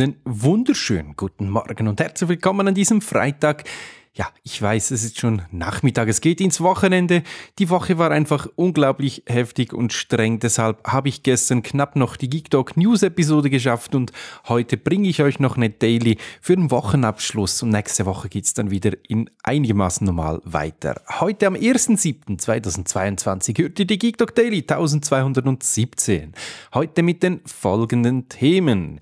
einen wunderschönen guten Morgen und herzlich willkommen an diesem Freitag. Ja, ich weiß, es ist schon Nachmittag, es geht ins Wochenende. Die Woche war einfach unglaublich heftig und streng, deshalb habe ich gestern knapp noch die Geek Dog News Episode geschafft und heute bringe ich euch noch eine Daily für den Wochenabschluss und nächste Woche geht es dann wieder in einigermaßen normal weiter. Heute am 1.7.2022 hört ihr die Geek Dog Daily 1217. Heute mit den folgenden Themen.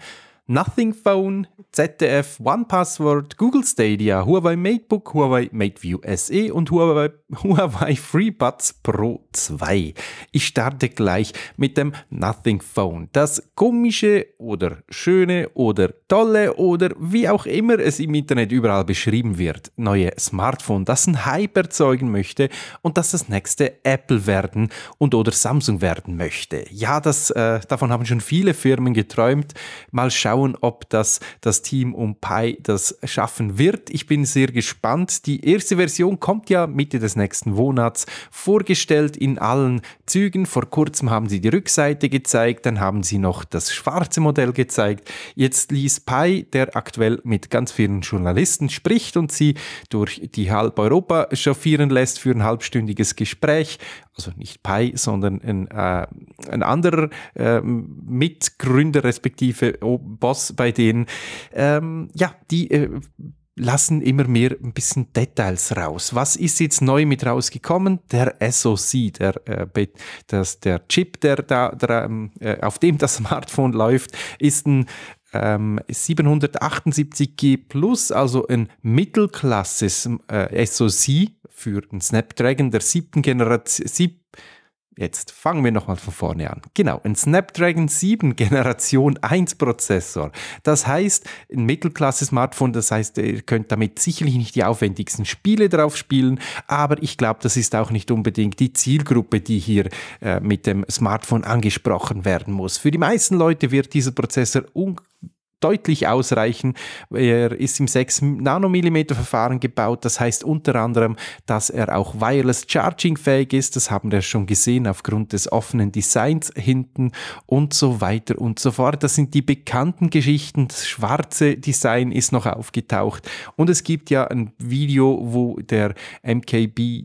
Nothing Phone, ZDF, One Password, Google Stadia, Huawei MateBook, Huawei MateView SE und Huawei, Huawei FreeBuds Pro 2. Ich starte gleich mit dem Nothing Phone. Das komische oder schöne oder tolle oder wie auch immer es im Internet überall beschrieben wird, neue Smartphone, das einen Hype erzeugen möchte und das das nächste Apple werden und oder Samsung werden möchte. Ja, das, äh, davon haben schon viele Firmen geträumt. Mal schauen, schauen, ob das, das Team um Pi das schaffen wird. Ich bin sehr gespannt. Die erste Version kommt ja Mitte des nächsten Monats, vorgestellt in allen Zügen. Vor kurzem haben sie die Rückseite gezeigt, dann haben sie noch das schwarze Modell gezeigt. Jetzt ließ Pi, der aktuell mit ganz vielen Journalisten spricht und sie durch die halb Europa chauffieren lässt für ein halbstündiges Gespräch, also nicht Pi, sondern ein, äh, ein anderer äh, Mitgründer respektive Bob Boss bei denen. Ähm, ja, die äh, lassen immer mehr ein bisschen Details raus. Was ist jetzt neu mit rausgekommen? Der SoC, der, äh, das, der Chip, der da, der, äh, auf dem das Smartphone läuft, ist ein ähm, 778G Plus, also ein Mittelklasse äh, SoC für einen Snapdragon der siebten Generation, sieb Jetzt fangen wir nochmal von vorne an. Genau, ein Snapdragon 7 Generation 1 Prozessor. Das heißt, ein Mittelklasse-Smartphone, das heißt, ihr könnt damit sicherlich nicht die aufwendigsten Spiele drauf spielen, aber ich glaube, das ist auch nicht unbedingt die Zielgruppe, die hier äh, mit dem Smartphone angesprochen werden muss. Für die meisten Leute wird dieser Prozessor unglaublich deutlich ausreichen. Er ist im 6 Nanomillimeter Verfahren gebaut. Das heißt unter anderem, dass er auch wireless charging fähig ist. Das haben wir schon gesehen aufgrund des offenen Designs hinten und so weiter und so fort. Das sind die bekannten Geschichten. Das schwarze Design ist noch aufgetaucht und es gibt ja ein Video, wo der MKB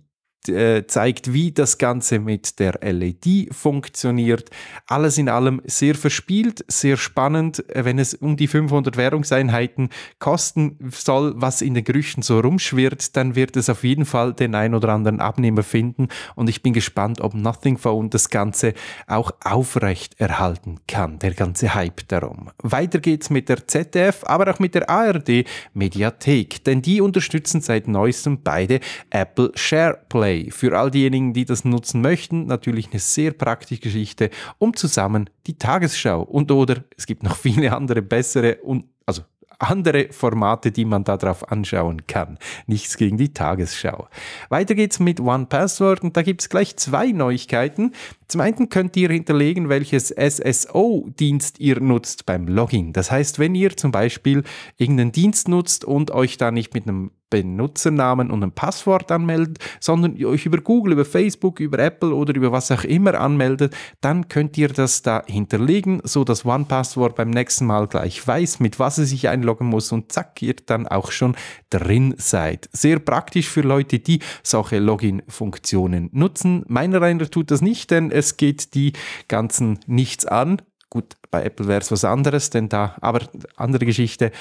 äh, zeigt, wie das Ganze mit der LED funktioniert. Alles in allem sehr verspielt, sehr spannend, äh, wenn es um die 500 Währungseinheiten kosten soll, was in den Gerüchten so rumschwirrt, dann wird es auf jeden Fall den ein oder anderen Abnehmer finden und ich bin gespannt, ob Nothing Phone das Ganze auch aufrecht erhalten kann, der ganze Hype darum. Weiter geht's mit der ZDF, aber auch mit der ARD Mediathek, denn die unterstützen seit neuestem beide Apple SharePlay. Play. Für all diejenigen, die das nutzen möchten, natürlich eine sehr praktische Geschichte, um zusammen die Tagesschau und oder es gibt noch viele andere bessere und also andere Formate, die man darauf anschauen kann. Nichts gegen die Tagesschau. Weiter geht's mit One Password und da gibt's gleich zwei Neuigkeiten. Zum einen könnt ihr hinterlegen, welches SSO-Dienst ihr nutzt beim Login. Das heißt, wenn ihr zum Beispiel irgendeinen Dienst nutzt und euch da nicht mit einem Benutzernamen und ein Passwort anmeldet, sondern ihr euch über Google, über Facebook, über Apple oder über was auch immer anmeldet, dann könnt ihr das da hinterlegen, so dass OnePassword beim nächsten Mal gleich weiß, mit was es sich einloggen muss und zack, ihr dann auch schon drin seid. Sehr praktisch für Leute, die solche Login-Funktionen nutzen. Meiner Rainer tut das nicht, denn es geht die ganzen nichts an. Gut, bei Apple wäre es was anderes, denn da, aber andere Geschichte.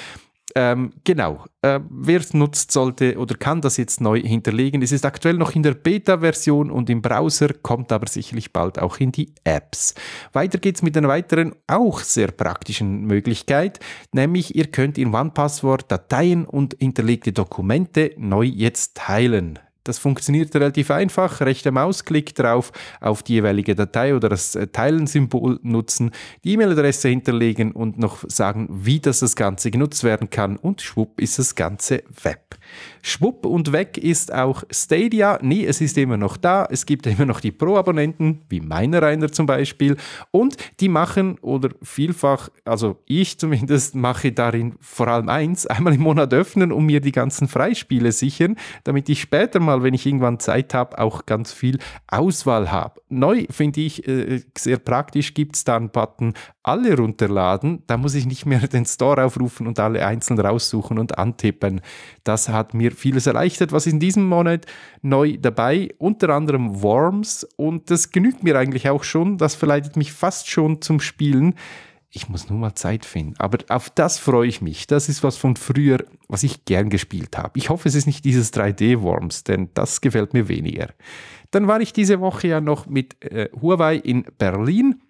Ähm, genau. Äh, wer es nutzt, sollte oder kann das jetzt neu hinterlegen. Es ist aktuell noch in der Beta-Version und im Browser, kommt aber sicherlich bald auch in die Apps. Weiter geht's mit einer weiteren, auch sehr praktischen Möglichkeit, nämlich ihr könnt in OnePassword Dateien und hinterlegte Dokumente neu jetzt teilen. Das funktioniert relativ einfach. Rechter Mausklick drauf auf die jeweilige Datei oder das äh, Teilensymbol nutzen, die E-Mail-Adresse hinterlegen und noch sagen, wie das, das Ganze genutzt werden kann und schwupp ist das Ganze Web. Schwupp und weg ist auch Stadia. Nee, es ist immer noch da. Es gibt immer noch die Pro-Abonnenten, wie meiner einer zum Beispiel. Und die machen oder vielfach, also ich zumindest, mache darin vor allem eins, einmal im Monat öffnen und mir die ganzen Freispiele sichern, damit ich später mal, wenn ich irgendwann Zeit habe, auch ganz viel Auswahl habe. Neu finde ich äh, sehr praktisch, gibt es da einen Button, alle runterladen. Da muss ich nicht mehr den Store aufrufen und alle einzeln raussuchen und antippen. Das hat hat mir vieles erleichtert. Was ist in diesem Monat neu dabei? Unter anderem Worms und das genügt mir eigentlich auch schon. Das verleitet mich fast schon zum Spielen. Ich muss nur mal Zeit finden. Aber auf das freue ich mich. Das ist was von früher, was ich gern gespielt habe. Ich hoffe, es ist nicht dieses 3D-Worms, denn das gefällt mir weniger. Dann war ich diese Woche ja noch mit äh, Huawei in Berlin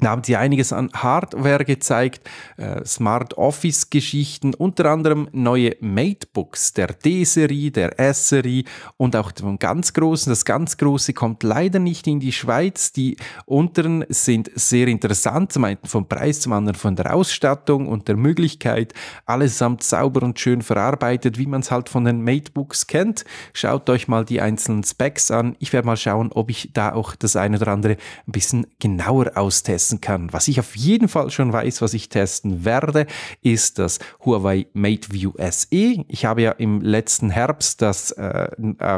da haben sie einiges an Hardware gezeigt, äh, Smart Office-Geschichten, unter anderem neue Matebooks der D-Serie, der S-Serie und auch vom ganz Großen. Das ganz Große kommt leider nicht in die Schweiz. Die unteren sind sehr interessant, zum einen vom Preis, zum anderen von der Ausstattung und der Möglichkeit, allesamt sauber und schön verarbeitet, wie man es halt von den Matebooks kennt. Schaut euch mal die einzelnen Specs an. Ich werde mal schauen, ob ich da auch das eine oder andere ein bisschen genauer austeste testen kann. Was ich auf jeden Fall schon weiß, was ich testen werde, ist das Huawei Mate View SE. Ich habe ja im letzten Herbst das äh,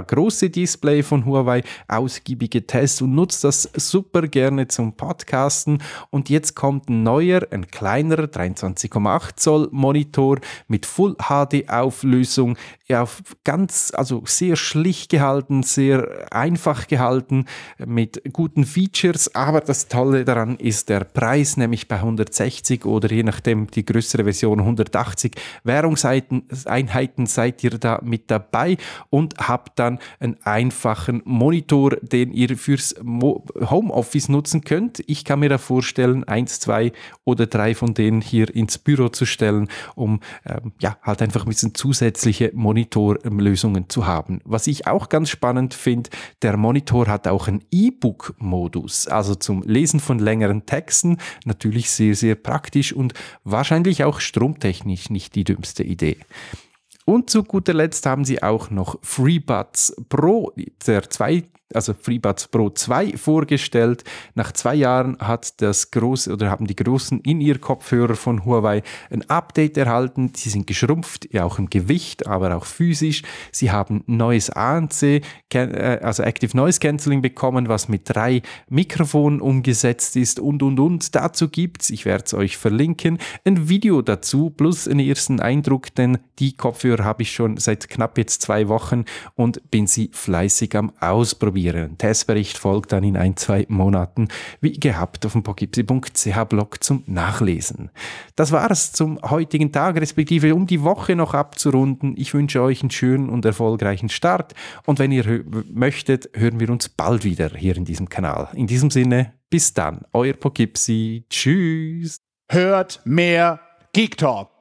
große Display von Huawei ausgiebig getestet und nutze das super gerne zum Podcasten. Und jetzt kommt ein neuer, ein kleinerer 23,8 Zoll Monitor mit Full HD Auflösung, ja ganz, also sehr schlicht gehalten, sehr einfach gehalten, mit guten Features. Aber das Tolle daran ist der Preis, nämlich bei 160 oder je nachdem die größere Version 180 Währungseinheiten seid ihr da mit dabei und habt dann einen einfachen Monitor, den ihr fürs Homeoffice nutzen könnt. Ich kann mir da vorstellen, eins, zwei oder drei von denen hier ins Büro zu stellen, um ähm, ja halt einfach ein bisschen zusätzliche Monitore Monitorlösungen ähm, zu haben. Was ich auch ganz spannend finde, der Monitor hat auch einen E-Book-Modus, also zum Lesen von längeren Texten. Natürlich sehr, sehr praktisch und wahrscheinlich auch stromtechnisch nicht die dümmste Idee. Und zu guter Letzt haben sie auch noch FreeBuds Pro, der zweite also FreeBuds Pro 2 vorgestellt. Nach zwei Jahren hat das große oder haben die großen In-Ear-Kopfhörer von Huawei ein Update erhalten. Sie sind geschrumpft, ja auch im Gewicht, aber auch physisch. Sie haben neues ANC, äh, also Active Noise Cancelling bekommen, was mit drei Mikrofonen umgesetzt ist und und und. Dazu gibt es, ich werde es euch verlinken, ein Video dazu plus einen ersten Eindruck, denn die Kopfhörer habe ich schon seit knapp jetzt zwei Wochen und bin sie fleißig am Ausprobieren probieren. Testbericht folgt dann in ein, zwei Monaten, wie gehabt, auf dem pogipsi.ch-Blog zum Nachlesen. Das war es zum heutigen Tag, respektive um die Woche noch abzurunden. Ich wünsche euch einen schönen und erfolgreichen Start und wenn ihr möchtet, hören wir uns bald wieder hier in diesem Kanal. In diesem Sinne, bis dann, euer Pogipsi. Tschüss. Hört mehr Geek Talk.